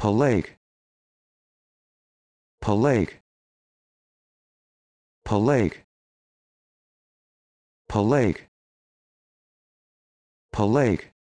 Palake Palake Palake Palake Palake